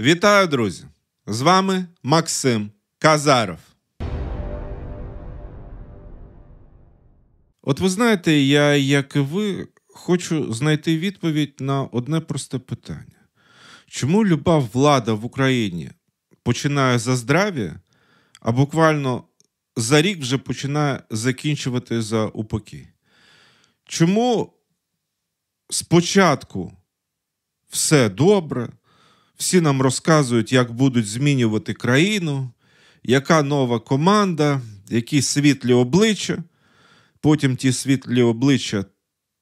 Вітаю, друзі! З вами Максим Казаров. От ви знаєте, я, як і ви, хочу знайти відповідь на одне просте питання: чому люба влада в Україні починає за здрав'я, а буквально за рік вже починає закінчувати за упокій? Чому спочатку все добре? Всі нам розказують, як будуть змінювати країну, яка нова команда, які світлі обличчя. Потім ті світлі обличчя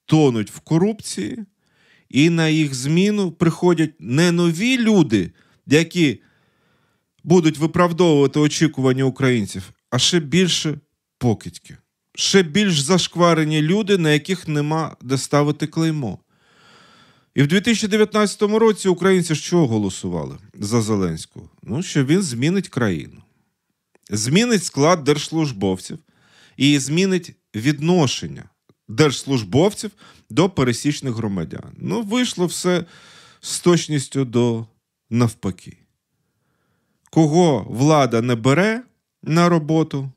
тонуть в корупції, і на їх зміну приходять не нові люди, які будуть виправдовувати очікування українців, а ще більше покидьки. Ще більш зашкварені люди, на яких нема де ставити клеймо. І в 2019 році українці що голосували за Зеленського? Ну, що він змінить країну, змінить склад держслужбовців і змінить відношення держслужбовців до пересічних громадян. Ну, вийшло все з точністю до навпаки. Кого влада не бере на роботу,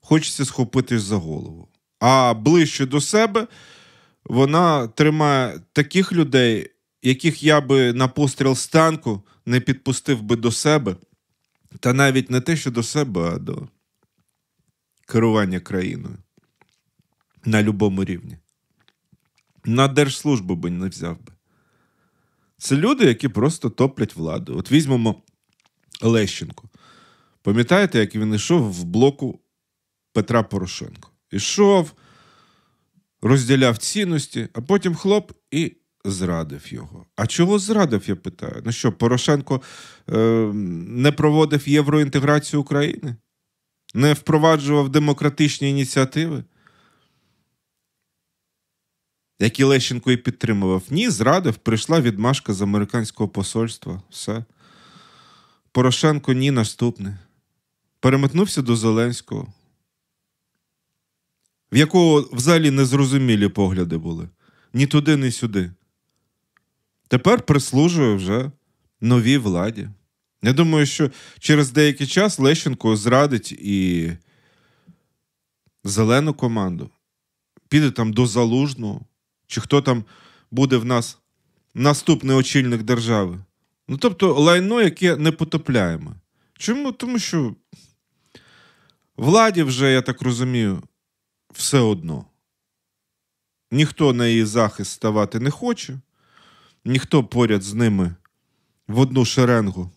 хочеться схопитись за голову. А ближче до себе вона тримає таких людей, яких я би на постріл з танку не підпустив би до себе, та навіть не те, що до себе, а до керування країною на любому рівні. На держслужбу би не взяв би. Це люди, які просто топлять владу. От візьмемо Лещенко. Пам'ятаєте, як він йшов в блоку Петра Порошенко? Ішов розділяв цінності, а потім хлоп і зрадив його. А чого зрадив? Я питаю. Ну що, Порошенко е, не проводив євроінтеграцію України, не впроваджував демократичні ініціативи? Які Лещенко і підтримував. Ні, зрадив, прийшла відмашка з американського посольства. Все. Порошенко ні наступне. Переметнувся до Зеленського в якого взагалі незрозумілі погляди були ні туди, ні сюди. Тепер прислужує вже новій владі. Я думаю, що через деякий час Лещенко зрадить і зелену команду. Піде там до Залужного, чи хто там буде в нас наступний очільник держави. Ну, тобто, лайно, яке не потопляємо. Чому? Тому що владі вже, я так розумію, все одно. Ніхто на її захист ставати не хоче, ніхто поряд з ними в одну шеренгу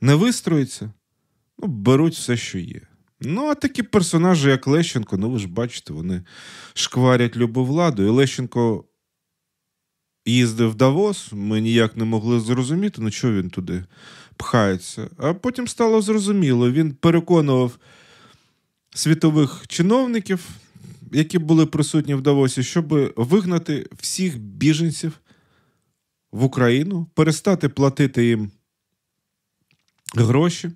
не вистроїться, ну, беруть все, що є. Ну, а такі персонажі, як Лещенко, ну ви ж бачите, вони шкварять любу владу. І Лещенко їздив в Давос, ми ніяк не могли зрозуміти, на ну, чого він туди пхається. А потім стало зрозуміло, він переконував світових чиновників, які були присутні в Давосі, щоб вигнати всіх біженців в Україну, перестати платити їм гроші,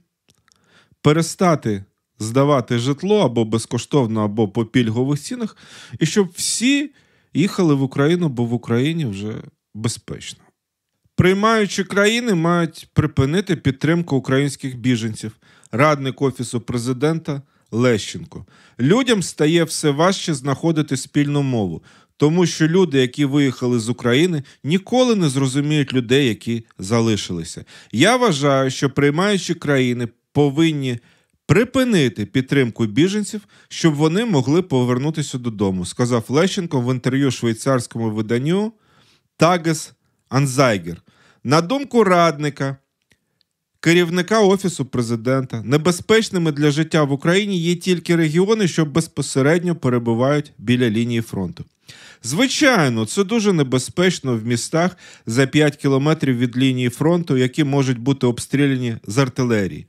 перестати здавати житло або безкоштовно, або по пільгових цінах, і щоб всі їхали в Україну, бо в Україні вже безпечно. Приймаючі країни мають припинити підтримку українських біженців. Радник Офісу президента Лещенко. Людям стає все важче знаходити спільну мову, тому що люди, які виїхали з України, ніколи не зрозуміють людей, які залишилися. Я вважаю, що приймаючі країни повинні. Припинити підтримку біженців, щоб вони могли повернутися додому, сказав Лещенко в інтерв'ю швейцарському виданню Тагес Анзайгер. На думку радника, керівника Офісу президента. Небезпечними для життя в Україні є тільки регіони, що безпосередньо перебувають біля лінії фронту. Звичайно, це дуже небезпечно в містах за 5 кілометрів від лінії фронту, які можуть бути обстріляні з артилерії.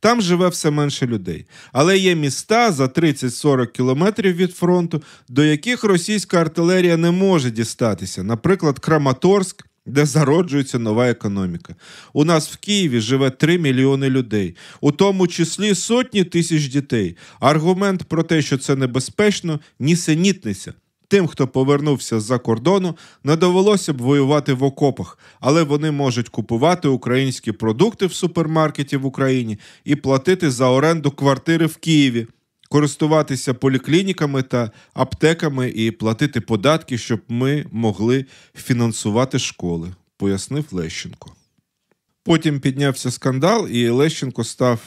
Там живе все менше людей, але є міста за 30-40 кілометрів від фронту, до яких російська артилерія не може дістатися, наприклад, Краматорськ де зароджується нова економіка. У нас в Києві живе 3 мільйони людей, у тому числі сотні тисяч дітей. Аргумент про те, що це небезпечно, нісенітниця. Тим, хто повернувся з-за кордону, не довелося б воювати в окопах, але вони можуть купувати українські продукти в супермаркеті в Україні і платити за оренду квартири в Києві користуватися поліклініками та аптеками і платити податки, щоб ми могли фінансувати школи, пояснив Лещенко. Потім піднявся скандал, і Лещенко став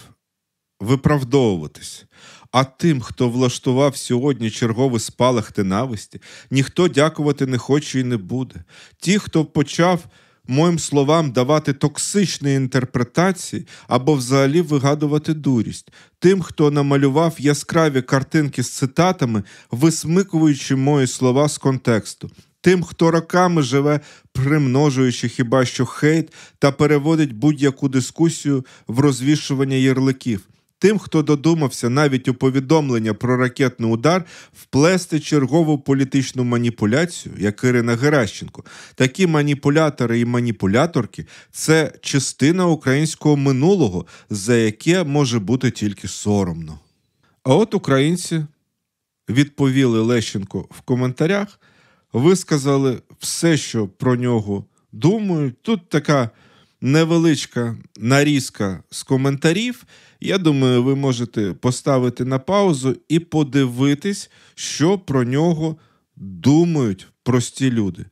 виправдовуватись. А тим, хто влаштував сьогодні черговий спалах ненависті, ніхто дякувати не хоче і не буде. Ті, хто почав моїм словам давати токсичні інтерпретації або взагалі вигадувати дурість тим, хто намалював яскраві картинки з цитатами, висмикуючи мої слова з контексту. Тим, хто роками живе, примножуючи хіба що хейт та переводить будь-яку дискусію в розвішування ярликів тим, хто додумався навіть у повідомлення про ракетний удар вплести чергову політичну маніпуляцію, як Ірина Геращенко. Такі маніпулятори і маніпуляторки це частина українського минулого, за яке може бути тільки соромно. А от українці відповіли Лещенко в коментарях, висказали все, що про нього думають. Тут така невеличка нарізка з коментарів. Я думаю, ви можете поставити на паузу і подивитись, що про нього думають прості люди.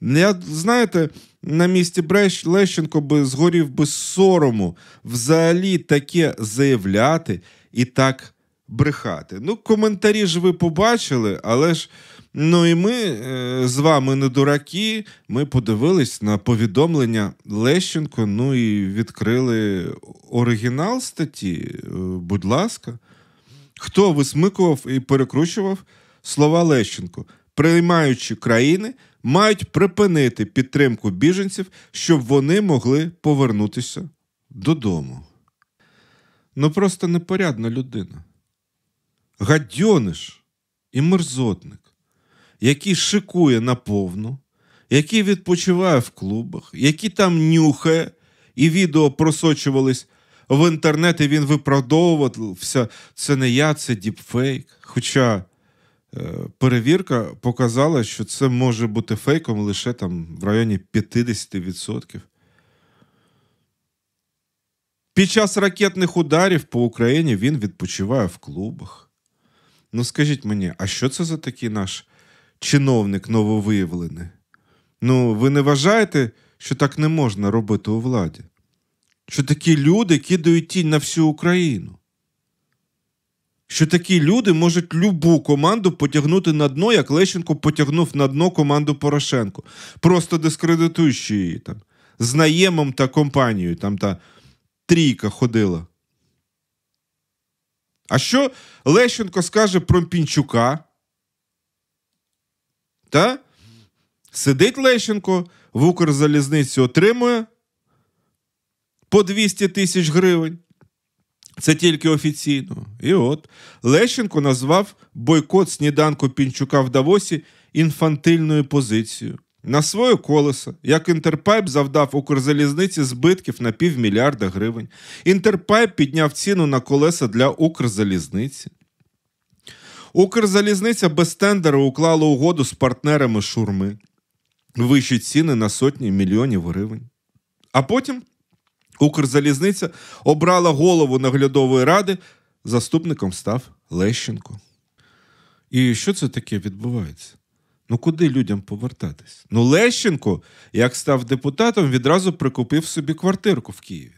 Я, знаєте, на місці Брещ Лещенко би згорів би сорому взагалі таке заявляти і так брехати. Ну, коментарі ж ви побачили, але ж Ну і ми е, з вами не дураки. Ми подивились на повідомлення Лещенко. Ну і відкрили оригінал статті. Е, будь ласка, хто висмикував і перекручував слова Лещенко, приймаючи країни, мають припинити підтримку біженців, щоб вони могли повернутися додому. Ну просто непорядна людина. Гадьониш і мерзотник який шикує наповну, який відпочиває в клубах, який там нюхає, і відео просочувались в інтернет, і він виправдовувався. Це не я, це діпфейк. Хоча е, перевірка показала, що це може бути фейком лише там в районі 50%. Під час ракетних ударів по Україні він відпочиває в клубах. Ну, скажіть мені, а що це за такий наш чиновник нововиявлений. Ну, ви не вважаєте, що так не можна робити у владі? Що такі люди кидають тінь на всю Україну? Що такі люди можуть любу команду потягнути на дно, як Лещенко потягнув на дно команду Порошенко, просто дискредитуючи її там, з наємом та компанією, там та трійка ходила. А що Лещенко скаже про Пінчука? Та? Сидить Лещенко, в Укрзалізниці отримує по 200 тисяч гривень. Це тільки офіційно. І от Лещенко назвав бойкот сніданку Пінчука в Давосі інфантильною позицією. На своє колесо, як Інтерпайп завдав Укрзалізниці збитків на півмільярда гривень. Інтерпайп підняв ціну на колеса для Укрзалізниці. Укрзалізниця без тендеру уклала угоду з партнерами шурми, вищі ціни на сотні мільйонів гривень. А потім Укрзалізниця обрала голову наглядової ради, заступником став Лещенко. І що це таке відбувається? Ну куди людям повертатись? Ну, Лещенко, як став депутатом, відразу прикупив собі квартирку в Києві.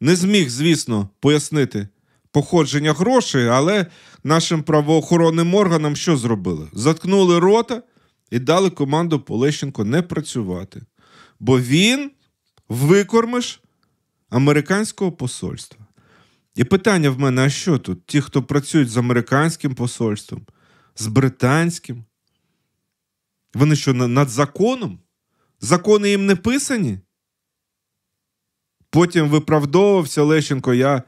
Не зміг, звісно, пояснити походження грошей, але нашим правоохоронним органам що зробили? Заткнули рота і дали команду Полещенко не працювати. Бо він викормиш американського посольства. І питання в мене: а що тут? Ті, хто працюють з американським посольством, з британським? Вони що над законом? Закони їм не писані? Потім виправдовувався Лещенко, я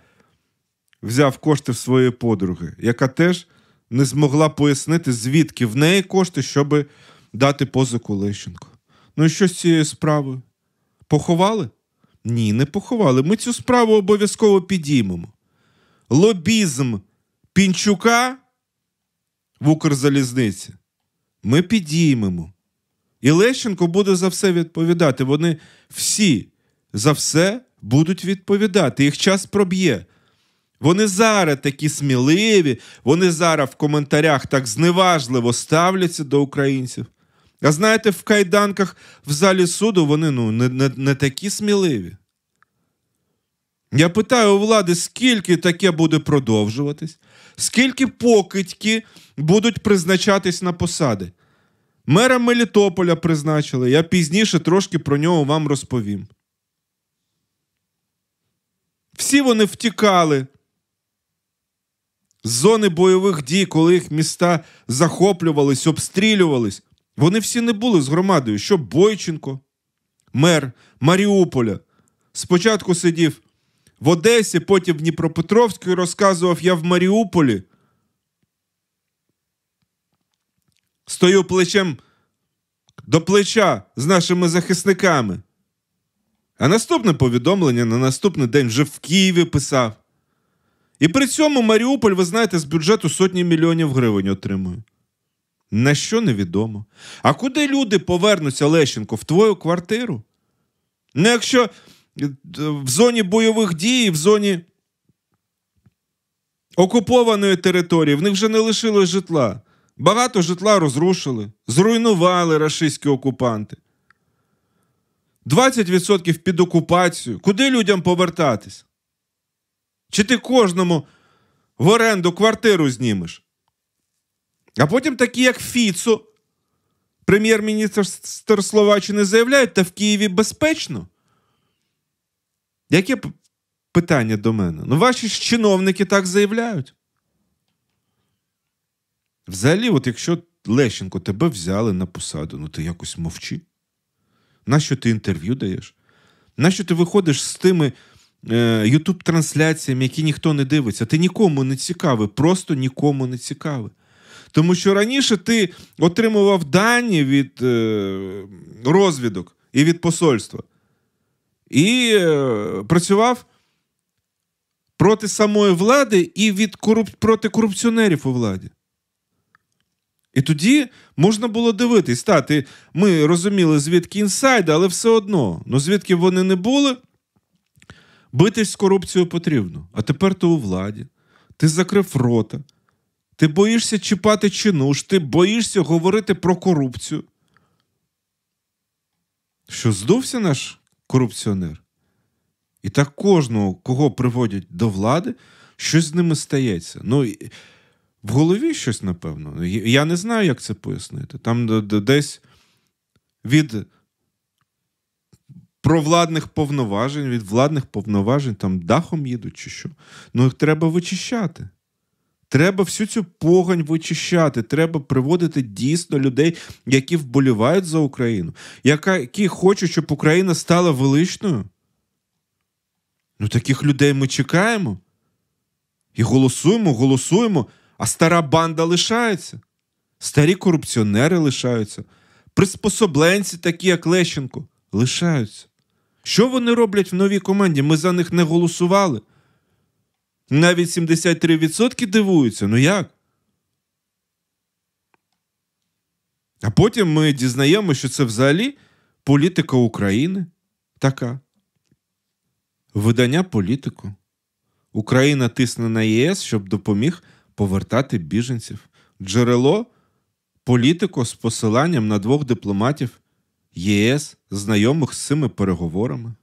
взяв кошти в своєї подруги, яка теж не змогла пояснити, звідки в неї кошти, щоб дати позику Лещенко. Ну і що з цією справою? Поховали? Ні, не поховали. Ми цю справу обов'язково підіймемо. Лобізм пінчука в Укрзалізниці ми підіймемо. І Лещенко буде за все відповідати. Вони всі за все будуть відповідати. Їх час проб'є. Вони зараз такі сміливі, вони зараз в коментарях так зневажливо ставляться до українців. А знаєте, в кайданках в залі суду вони ну, не, не, не такі сміливі. Я питаю у влади, скільки таке буде продовжуватись, скільки покидьки будуть призначатись на посади. Мера Мелітополя призначили, я пізніше трошки про нього вам розповім. Всі вони втікали з зони бойових дій, коли їх міста захоплювались, обстрілювались. Вони всі не були з громадою, що Бойченко, мер Маріуполя. Спочатку сидів в Одесі, потім в Дніпропетровську і розказував я в Маріуполі. Стою плечем до плеча з нашими захисниками. А наступне повідомлення на наступний день вже в Києві писав. І при цьому Маріуполь, ви знаєте, з бюджету сотні мільйонів гривень отримує. На що невідомо. А куди люди повернуться, Лещенко, в твою квартиру? Ну, якщо е, в зоні бойових дій, в зоні окупованої території, в них вже не лишилось житла. Багато житла розрушили, зруйнували рашистські окупанти. 20% під окупацію. Куди людям повертатись? Чи ти кожному в оренду квартиру знімеш? А потім такі, як Фіцу, прем'єр-міністр Словаччини заявляють, та в Києві безпечно. Яке питання до мене? Ну, ваші ж чиновники так заявляють. Взагалі, от якщо Лещенко тебе взяли на посаду, ну ти якось мовчи. Нащо ти інтерв'ю даєш? Нащо ти виходиш з тими Е, ютуб трансляціям які ніхто не дивиться, ти нікому не цікавий, просто нікому не цікавий. Тому що раніше ти отримував дані від е, розвідок і від посольства і е, працював проти самої влади і від коруп... проти корупціонерів у владі. І тоді можна було дивитись. Та, ти... Ми розуміли, звідки інсайди, але все одно, ну звідки вони не були. Битись з корупцією потрібно, а тепер ти у владі, ти закрив рота, ти боїшся чіпати чинуш, ти боїшся говорити про корупцію. Що здувся наш корупціонер? І так кожного, кого приводять до влади, щось з ними стається. Ну, В голові щось, напевно. Я не знаю, як це пояснити. Там десь від про владних повноважень, від владних повноважень там дахом їдуть чи що. Ну їх треба вичищати. Треба всю цю погань вичищати. Треба приводити дійсно людей, які вболівають за Україну, які хочуть, щоб Україна стала величною. Ну, таких людей ми чекаємо. І голосуємо, голосуємо, а стара банда лишається. Старі корупціонери лишаються. Приспособленці, такі, як Лещенко лишаються. Що вони роблять в новій команді? Ми за них не голосували. Навіть 73% дивуються. Ну як? А потім ми дізнаємося, що це взагалі політика України така. Видання політику. Україна тисне на ЄС, щоб допоміг повертати біженців. Джерело політико з посиланням на двох дипломатів ЄС знайомих з цими переговорами.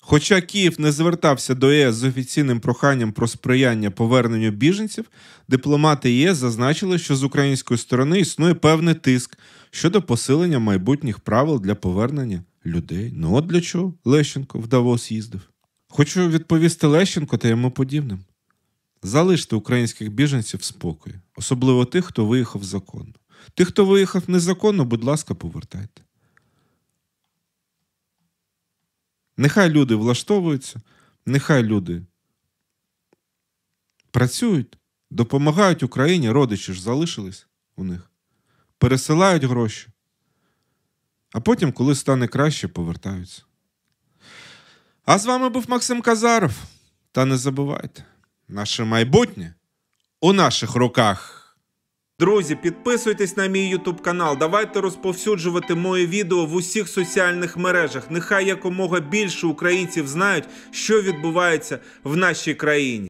Хоча Київ не звертався до ЄС е е з офіційним проханням про сприяння поверненню біженців, дипломати ЄС е зазначили, що з української сторони існує певний тиск щодо посилення майбутніх правил для повернення людей. Ну от для чого Лещенко в Давос їздив. Хочу відповісти Лещенко та йому подібним: залиште українських біженців в спокої, особливо тих, хто виїхав законно. Тих, хто виїхав незаконно, будь ласка, повертайте. Нехай люди влаштовуються, нехай люди працюють, допомагають Україні, родичі ж залишились у них, пересилають гроші, а потім, коли стане краще, повертаються. А з вами був Максим Казаров. Та не забувайте, наше майбутнє у наших руках. Друзі, підписуйтесь на мій YouTube канал. Давайте розповсюджувати моє відео в усіх соціальних мережах. Нехай якомога більше українців знають, що відбувається в нашій країні.